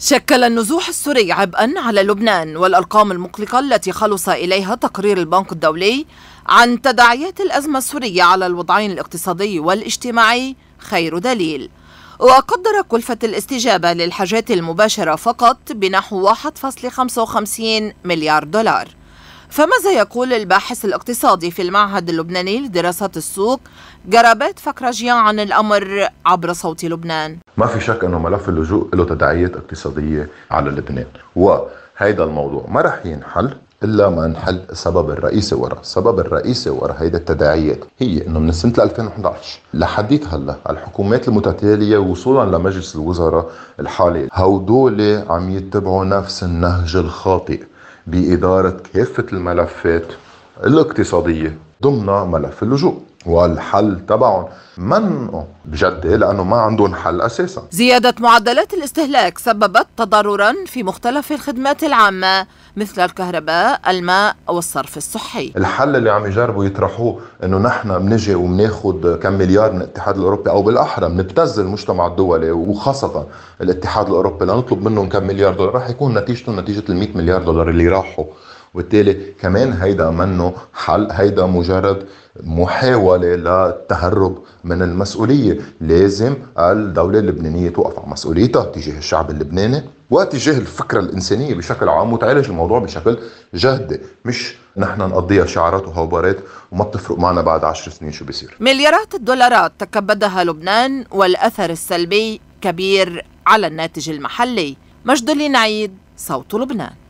شكل النزوح السوري عبئا على لبنان والأرقام المقلقة التي خلص إليها تقرير البنك الدولي عن تداعيات الأزمة السورية على الوضعين الاقتصادي والاجتماعي خير دليل وقدر كلفة الاستجابة للحاجات المباشرة فقط بنحو 1.55 مليار دولار فماذا يقول الباحث الاقتصادي في المعهد اللبناني لدراسات السوق جرابات فكرجيان عن الأمر عبر صوت لبنان ما في شك أنه ملف اللجوء له تداعيات اقتصادية على لبنان وهذا الموضوع ما راح ينحل الا ما نحل السبب الرئيسي وراء، السبب الرئيسي وراء هيدا التداعيات هي انه من سنه 2011 لحديت هلا الحكومات المتتاليه وصولا لمجلس الوزراء الحالي هودول عم يتبعوا نفس النهج الخاطئ بإدارة كافة الملفات الاقتصادية ضمن ملف اللجوء والحل تبعهم منه بجد لأنه ما عندهم حل أساسا زيادة معدلات الاستهلاك سببت تضررا في مختلف الخدمات العامة مثل الكهرباء الماء والصرف الصحي الحل اللي عم يجربوا يطرحوه انه نحن بنجي وبناخذ كم مليار من الاتحاد الاوروبي او بالاحرى بنبتز المجتمع الدولي وخاصه الاتحاد الاوروبي لنطلب منهم كم مليار دولار راح يكون نتيجته نتيجه ال 100 مليار دولار اللي راحوا وبالتالي كمان هيدا منه حل هيدا مجرد محاولة للتهرب من المسؤولية لازم الدولة اللبنانية توقف على مسؤوليتها تجاه الشعب اللبناني وتجاه الفكرة الإنسانية بشكل عام وتعالج الموضوع بشكل جدي مش نحن نقضيها شعارات وهوبارات وما بتفرق معنا بعد عشر سنين شو بيصير مليارات الدولارات تكبدها لبنان والأثر السلبي كبير على الناتج المحلي مجد العنايد صوت لبنان